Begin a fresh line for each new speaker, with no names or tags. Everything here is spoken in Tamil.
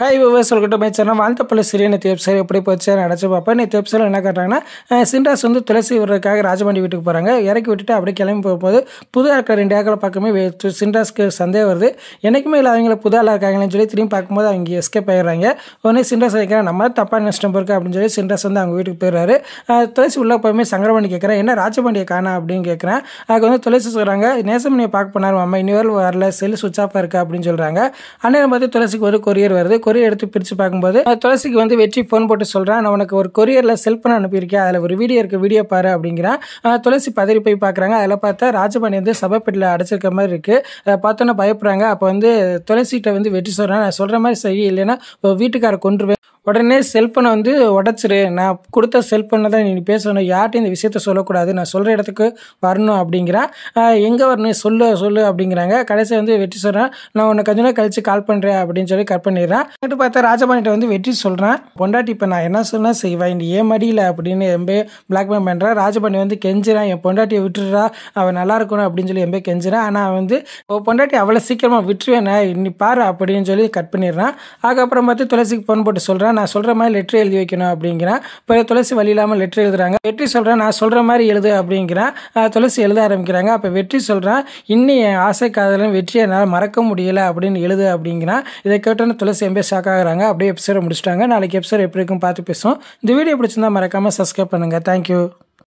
ஹாய் விவர்ஸ் சொல்லிட்டு போய் சேனல் வாழ்ந்த சிறிய நேற்று வெப்சைட் எப்படி போச்சு நினச்சி பார்ப்பேன் நேற்று வெப்சைட் என்ன காட்டுறாங்கன்னா சிண்டாஸ் வந்து துளசி விடுறதுக்காக ராஜபாண்டி வீட்டுக்கு போகிறாங்க இறக்கி விட்டுட்டு அப்படியே கிளம்பி போகும்போது புது ஆட்கள் ரெண்டு ஏக்கரை பார்க்கவே சிண்டாஸ்க்கு சந்தேகம் வருது என்றைக்குமே இல்லை அவங்கள புது ஆளாக இருக்காங்களேன்னு சொல்லி திரும்பி பார்க்கும்போது அவங்க எஸ்கேப் ஆகிடுறாங்க உடனே சிண்டாஸ் வைக்கிறேன் நம்ம தப்பாக நஷ்டம் போயிருக்கு அப்படின்னு சொல்லி சிண்டாஸ் வந்து அவங்க வீட்டுக்கு போயிடுறாரு துளசி உள்ளே போய் சங்கரமணி கேட்குறேன் என்ன ராஜமண்டியை காணா அப்படின்னு கேட்குறேன் அதுக்கு வந்து துளசி சொல்கிறாங்க நேசமணியை பார்க்க போனார் மாமா இனிவேல் வரல செல் சுவிச் ஆஃப் இருக்கா அப்படின்னு சொல்கிறாங்க அண்ணன் பார்த்து துளசிக்கு ஒரு கொரியர் வருது கொரியர் எடுத்து பிரித்து பார்க்கும்போது துளசிக்கு வந்து வெற்றி ஃபோன் போட்டு சொல்கிறேன் நான் உனக்கு ஒரு கொரியரில் செல் பண்ண அனுப்பியிருக்கேன் அதில் ஒரு வீடியோ இருக்குது வீடியோ பாரு அப்படிங்கிறான் துளசி பதறி போய் பார்க்குறாங்க அதில் பார்த்தா ராஜபாணி வந்து சபைப்பட்டில் அடைச்சிருக்க மாதிரி இருக்குது அதை பார்த்தோன்னே பயப்படுறாங்க அப்போ வந்து துளசிகிட்ட வந்து வெற்றி சொல்கிறேன் நான் சொல்கிற மாதிரி சரி இல்லைன்னா வீட்டுக்காரை கொண்டுருவேன் உடனே செல்ஃபனை வந்து உடச்சிரு நான் கொடுத்த செல்ஃபனை தான் நீ பேசணும் யார்கிட்டையும் இந்த விஷயத்த சொல்லக்கூடாது நான் சொல்கிற இடத்துக்கு வரணும் அப்படிங்கிறான் எங்கே வரணும் சொல்லு சொல்லு அப்படிங்கிறாங்க கடைசி வந்து வெற்றி சொல்கிறேன் நான் உன்னை கொஞ்ச நாள் கழித்து கால் பண்ணுறேன் அப்படின்னு சொல்லி கட் பண்ணிடுறான் கேட்டு பார்த்தா ராஜபாணிகிட்ட வந்து வெற்றி சொல்கிறேன் பொண்டாட்டி இப்போ நான் என்ன சொன்னால் செய்வேன் நீ ஏன் மடியில் அப்படின்னு எம்பே பிளாக்மெயில் பண்ணுறான் ராஜபாணி வந்து கெஞ்சிறான் என் பொண்டாட்டியை விட்டுடுறா அவள் நல்லா இருக்கணும் அப்படின்னு சொல்லி எம்பே கெஞ்சுறேன் ஆனால் வந்து பொண்டாட்டி அவ்வளோ சீக்கிரமாக விட்டுருவேன் நீ பாரு அப்படின்னு சொல்லி கட் பண்ணிடுறான் அதுக்கப்புறம் பார்த்து துளசிக்கு ஃபோன் போட்டு சொல்கிறான் நான் சொல்கிற மாதிரி லெட்ரு எழுதி வைக்கணும் அப்படிங்கிறான் இப்போ துளசி வழி இல்லாமல் லெட்ரு எழுதுறாங்க வெற்றி சொல்கிறேன் நான் சொல்கிற மாதிரி எழுது அப்படிங்கிறான் துளசி எழுத ஆரம்பிக்கிறாங்க அப்போ வெற்றி சொல்கிறான் இன்னும் என் ஆசை காதலும் வெற்றியை என்னால் மறக்க முடியலை அப்படின்னு எழுது அப்படிங்கிறான் இதை கேட்டோன்னு துளசி எம்பே ஷாக் ஆகிறாங்க அப்படியே எபிசோட முடிச்சிட்டாங்க நாளைக்கு எபிசோட் எப்படி இருக்கும் பார்த்து பேசுவோம் இந்த வீடியோ பிடிச்சிருந்தா மறக்காமல் சப்ஸ்கிரைப் பண்ணுங்கள் தேங்க்யூ